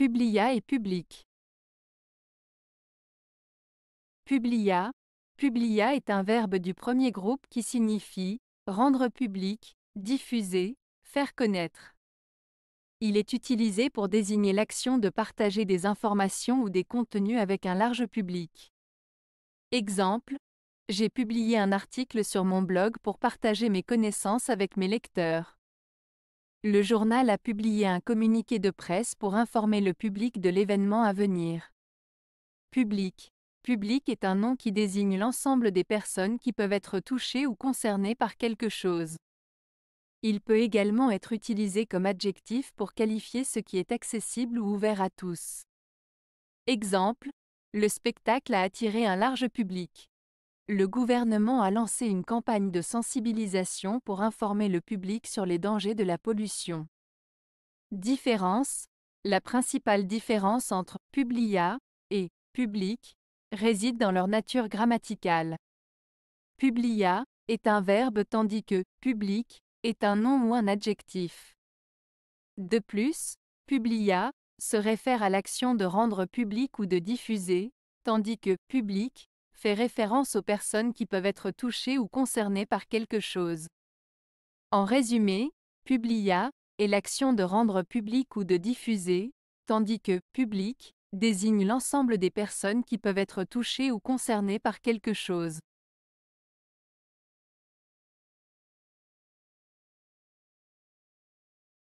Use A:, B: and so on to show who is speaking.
A: Publia et public. Publia. Publia est un verbe du premier groupe qui signifie rendre public, diffuser, faire connaître. Il est utilisé pour désigner l'action de partager des informations ou des contenus avec un large public. Exemple, j'ai publié un article sur mon blog pour partager mes connaissances avec mes lecteurs. Le journal a publié un communiqué de presse pour informer le public de l'événement à venir. Public. Public est un nom qui désigne l'ensemble des personnes qui peuvent être touchées ou concernées par quelque chose. Il peut également être utilisé comme adjectif pour qualifier ce qui est accessible ou ouvert à tous. Exemple, le spectacle a attiré un large public le gouvernement a lancé une campagne de sensibilisation pour informer le public sur les dangers de la pollution. Différence La principale différence entre publia et public réside dans leur nature grammaticale. Publia est un verbe tandis que public est un nom ou un adjectif. De plus, publia se réfère à l'action de rendre public ou de diffuser, tandis que public fait référence aux personnes qui peuvent être touchées ou concernées par quelque chose. En résumé, publia est l'action de rendre public ou de diffuser, tandis que public désigne l'ensemble des personnes qui peuvent être touchées ou concernées par quelque chose.